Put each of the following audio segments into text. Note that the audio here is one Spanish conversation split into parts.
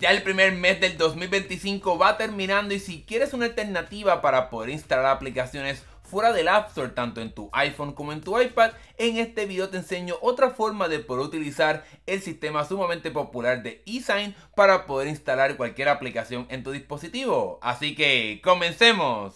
Ya el primer mes del 2025 va terminando y si quieres una alternativa para poder instalar aplicaciones fuera del App Store tanto en tu iPhone como en tu iPad, en este video te enseño otra forma de poder utilizar el sistema sumamente popular de eSign para poder instalar cualquier aplicación en tu dispositivo. Así que comencemos.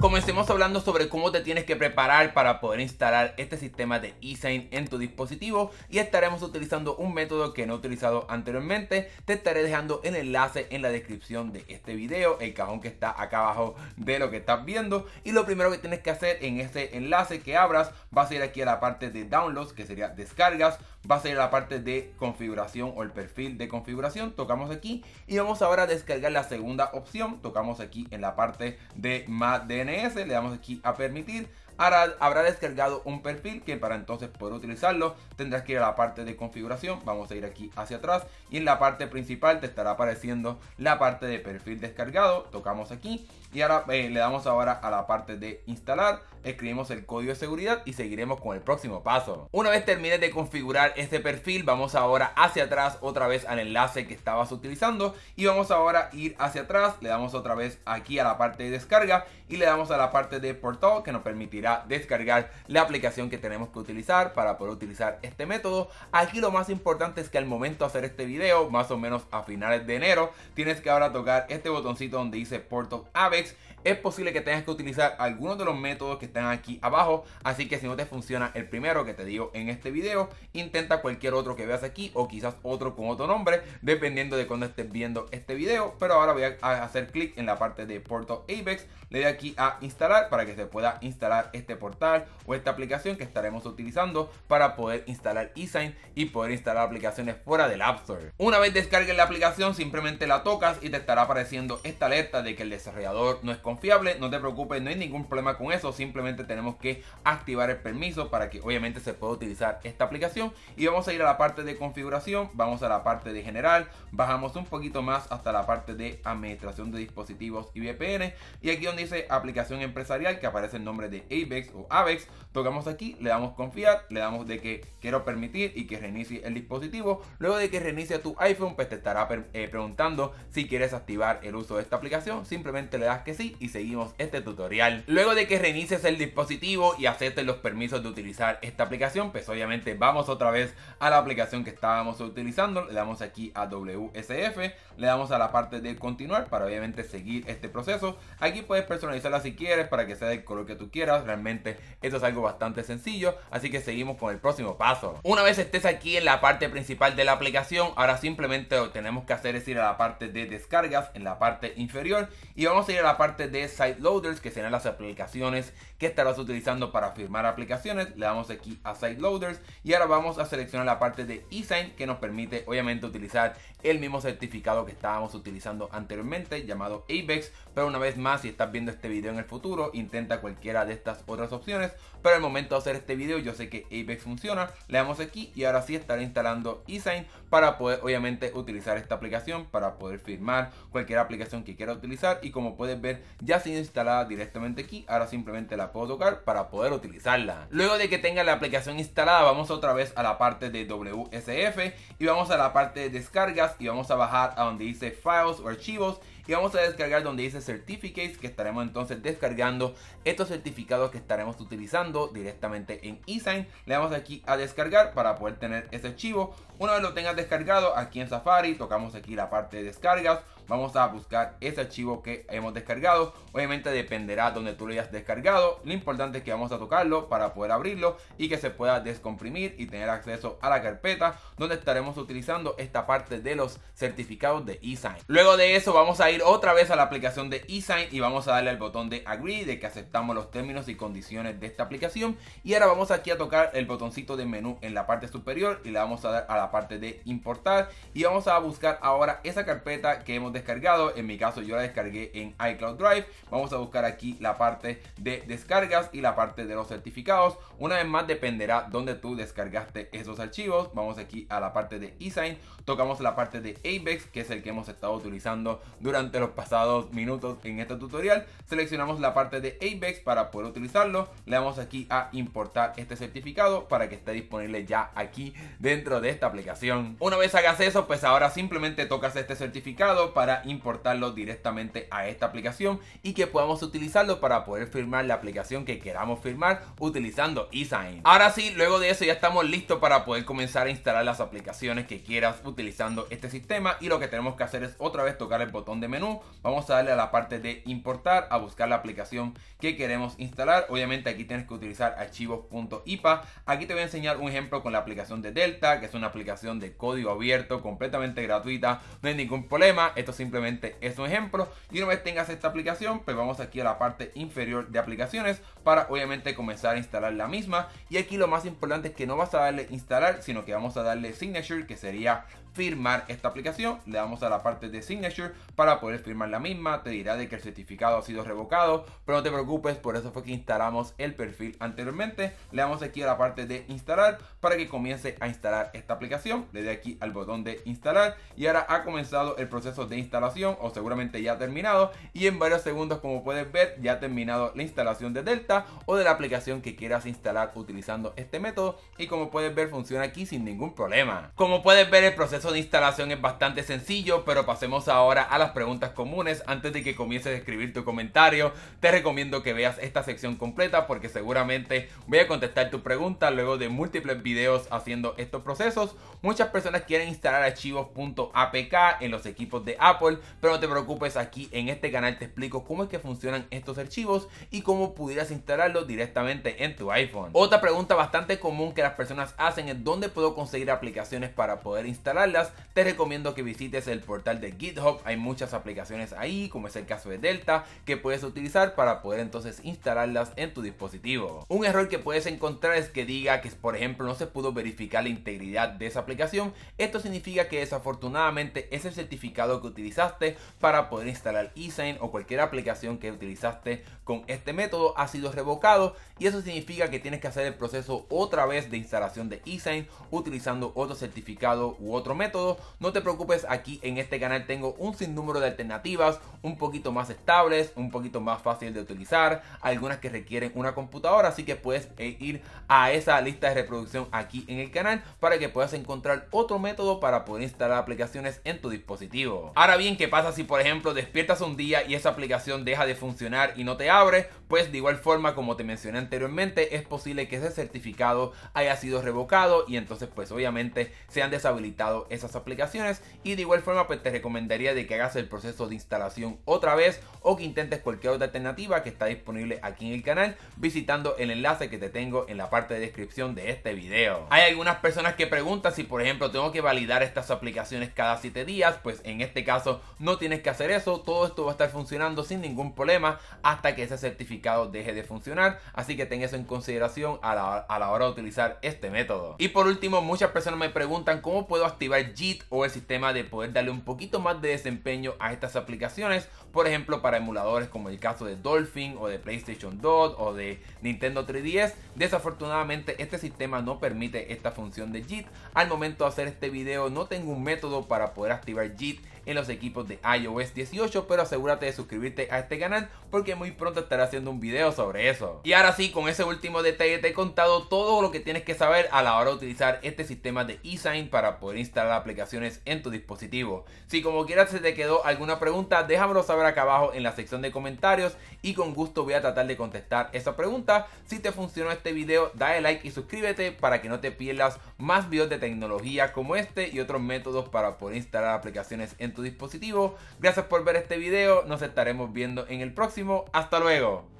Comencemos hablando sobre cómo te tienes que preparar para poder instalar este sistema de eSign en tu dispositivo y estaremos utilizando un método que no he utilizado anteriormente. Te estaré dejando el enlace en la descripción de este video, el cajón que está acá abajo de lo que estás viendo y lo primero que tienes que hacer en ese enlace que abras va a ser aquí a la parte de downloads que sería descargas, va a ser la parte de configuración o el perfil de configuración, tocamos aquí y vamos ahora a descargar la segunda opción, tocamos aquí en la parte de más le damos aquí a permitir. Ahora habrá descargado un perfil que para entonces poder utilizarlo tendrás que ir a la parte de configuración. Vamos a ir aquí hacia atrás y en la parte principal te estará apareciendo la parte de perfil descargado. Tocamos aquí y ahora eh, le damos ahora a la parte de instalar, escribimos el código de seguridad y seguiremos con el próximo paso. Una vez termines de configurar este perfil, vamos ahora hacia atrás otra vez al enlace que estabas utilizando y vamos ahora a ir hacia atrás, le damos otra vez aquí a la parte de descarga y le damos a la parte de portal que nos permitirá descargar la aplicación que tenemos que utilizar para poder utilizar este método. Aquí lo más importante es que al momento de hacer este video, más o menos a finales de enero, tienes que ahora tocar este botoncito donde dice Portal ave comics es posible que tengas que utilizar algunos de los métodos que están aquí abajo. Así que si no te funciona el primero que te digo en este video, intenta cualquier otro que veas aquí o quizás otro con otro nombre, dependiendo de cuando estés viendo este video. Pero ahora voy a hacer clic en la parte de Porto Apex, le doy aquí a instalar para que se pueda instalar este portal o esta aplicación que estaremos utilizando para poder instalar eSign y poder instalar aplicaciones fuera del App Store. Una vez descargues la aplicación, simplemente la tocas y te estará apareciendo esta alerta de que el desarrollador no es confiable. No te preocupes, no hay ningún problema con eso. Simplemente tenemos que activar el permiso para que obviamente se pueda utilizar esta aplicación. Y vamos a ir a la parte de configuración, vamos a la parte de general, bajamos un poquito más hasta la parte de administración de dispositivos y VPN. Y aquí donde dice aplicación empresarial, que aparece el nombre de Avex o Avex, tocamos aquí, le damos confiar, le damos de que quiero permitir y que reinicie el dispositivo. Luego de que reinicie tu iPhone, pues te estará eh, preguntando si quieres activar el uso de esta aplicación. Simplemente le das que sí y seguimos este tutorial. Luego de que reinicies el dispositivo y aceptes los permisos de utilizar esta aplicación, pues obviamente vamos otra vez a la aplicación que estábamos utilizando, le damos aquí a WSF, le damos a la parte de continuar para obviamente seguir este proceso. Aquí puedes personalizarla si quieres para que sea del color que tú quieras, realmente eso es algo bastante sencillo, así que seguimos con el próximo paso. Una vez estés aquí en la parte principal de la aplicación, ahora simplemente lo que tenemos que hacer es ir a la parte de descargas en la parte inferior y vamos a ir a la parte de de loaders que serán las aplicaciones que estarás utilizando para firmar aplicaciones. Le damos aquí a loaders y ahora vamos a seleccionar la parte de eSign que nos permite obviamente utilizar el mismo certificado que estábamos utilizando anteriormente llamado Apex. Pero una vez más, si estás viendo este video en el futuro, intenta cualquiera de estas otras opciones. Pero al momento de hacer este video, yo sé que Apex funciona. Le damos aquí y ahora sí estaré instalando eSign para poder obviamente utilizar esta aplicación para poder firmar cualquier aplicación que quiera utilizar y como puedes ver ya se instalada directamente aquí. Ahora simplemente la puedo tocar para poder utilizarla. Luego de que tenga la aplicación instalada, vamos otra vez a la parte de WSF y vamos a la parte de descargas y vamos a bajar a donde dice files o archivos y vamos a descargar donde dice certificates que estaremos entonces descargando estos certificados que estaremos utilizando directamente en eSign le damos aquí a descargar para poder tener ese archivo una vez lo tengas descargado aquí en Safari tocamos aquí la parte de descargas vamos a buscar ese archivo que hemos descargado. Obviamente dependerá donde tú lo hayas descargado. Lo importante es que vamos a tocarlo para poder abrirlo y que se pueda descomprimir y tener acceso a la carpeta donde estaremos utilizando esta parte de los certificados de eSign. Luego de eso vamos a ir otra vez a la aplicación de eSign y vamos a darle al botón de Agree de que aceptamos los términos y condiciones de esta aplicación. Y ahora vamos aquí a tocar el botoncito de menú en la parte superior y le vamos a dar a la parte de importar y vamos a buscar ahora esa carpeta que hemos descargado descargado. En mi caso yo la descargué en iCloud Drive. Vamos a buscar aquí la parte de descargas y la parte de los certificados. Una vez más dependerá Donde tú descargaste esos archivos. Vamos aquí a la parte de eSign. Tocamos la parte de Apex, que es el que hemos estado utilizando durante los pasados minutos en este tutorial. Seleccionamos la parte de Apex para poder utilizarlo. Le damos aquí a importar este certificado para que esté disponible ya aquí dentro de esta aplicación. Una vez hagas eso, pues ahora simplemente tocas este certificado para importarlo directamente a esta aplicación y que podamos utilizarlo para poder firmar la aplicación que queramos firmar utilizando eSign. Ahora sí, luego de eso ya estamos listos para poder comenzar a instalar las aplicaciones que quieras utilizando este sistema y lo que tenemos que hacer es otra vez tocar el botón de menú, vamos a darle a la parte de importar, a buscar la aplicación que queremos instalar, obviamente aquí tienes que utilizar archivos.ipa, aquí te voy a enseñar un ejemplo con la aplicación de Delta, que es una aplicación de código abierto completamente gratuita, no hay ningún problema, esto simplemente es un ejemplo. Y una vez tengas esta aplicación, pues vamos aquí a la parte inferior de aplicaciones para obviamente comenzar a instalar la misma. Y aquí lo más importante es que no vas a darle instalar, sino que vamos a darle signature, que sería firmar esta aplicación. Le damos a la parte de signature para poder firmar la misma. Te dirá de que el certificado ha sido revocado, pero no te preocupes, por eso fue que instalamos el perfil anteriormente. Le damos aquí a la parte de instalar para que comience a instalar esta aplicación. Le doy aquí al botón de instalar y ahora ha comenzado el proceso de instalar instalación o seguramente ya ha terminado y en varios segundos como puedes ver ya ha terminado la instalación de Delta o de la aplicación que quieras instalar utilizando este método y como puedes ver funciona aquí sin ningún problema. Como puedes ver el proceso de instalación es bastante sencillo pero pasemos ahora a las preguntas comunes antes de que comiences a escribir tu comentario te recomiendo que veas esta sección completa porque seguramente voy a contestar tu pregunta luego de múltiples videos haciendo estos procesos. Muchas personas quieren instalar archivos .apk en los equipos de Apple, pero no te preocupes, aquí en este canal te explico cómo es que funcionan estos archivos y cómo pudieras instalarlos directamente en tu iPhone. Otra pregunta bastante común que las personas hacen es dónde puedo conseguir aplicaciones para poder instalarlas. Te recomiendo que visites el portal de GitHub, hay muchas aplicaciones ahí, como es el caso de Delta, que puedes utilizar para poder entonces instalarlas en tu dispositivo. Un error que puedes encontrar es que diga que por ejemplo no se pudo verificar la integridad de esa aplicación. Esto significa que desafortunadamente ese certificado que utilizaste para poder instalar eSign o cualquier aplicación que utilizaste con este método ha sido revocado y eso significa que tienes que hacer el proceso otra vez de instalación de eSign utilizando otro certificado u otro método. No te preocupes, aquí en este canal tengo un sinnúmero de alternativas un poquito más estables, un poquito más fácil de utilizar, algunas que requieren una computadora, así que puedes eh, ir a esa lista de reproducción aquí en el canal para que puedas encontrar otro método para poder instalar aplicaciones en tu dispositivo bien, ¿qué pasa si por ejemplo despiertas un día y esa aplicación deja de funcionar y no te abre? Pues de igual forma, como te mencioné anteriormente, es posible que ese certificado haya sido revocado y entonces pues obviamente se han deshabilitado esas aplicaciones y de igual forma pues te recomendaría de que hagas el proceso de instalación otra vez o que intentes cualquier otra alternativa que está disponible aquí en el canal visitando el enlace que te tengo en la parte de descripción de este video. Hay algunas personas que preguntan si por ejemplo tengo que validar estas aplicaciones cada 7 días, pues en este caso no tienes que hacer eso, todo esto va a estar funcionando sin ningún problema hasta que ese certificado deje de funcionar, así que ten eso en consideración a la, hora de utilizar este método. Y por último, muchas personas me preguntan cómo puedo activar JIT o el sistema de poder darle un poquito más de desempeño a estas aplicaciones, por ejemplo para emuladores como el caso de Dolphin o de PlayStation 2 o de Nintendo 3DS. Desafortunadamente este sistema no permite esta función de JIT. Al momento de hacer este video no tengo un método para poder activar JIT en los equipos de iOS 18, pero asegúrate de suscribirte a este canal porque muy pronto estaré haciendo un video sobre eso. Y ahora sí, con ese último detalle te he contado todo lo que tienes que saber a la hora de utilizar este sistema de eSign para poder instalar aplicaciones en tu dispositivo. Si como quieras se te quedó alguna pregunta, déjamelo saber acá abajo en la sección de comentarios y con gusto voy a tratar de contestar esa pregunta. Si te funcionó este video, dale like y suscríbete para que no te pierdas más videos de tecnología como este y otros métodos para poder instalar aplicaciones en tu dispositivo. Gracias por ver este video, nos estaremos viendo en el próximo. Hasta luego.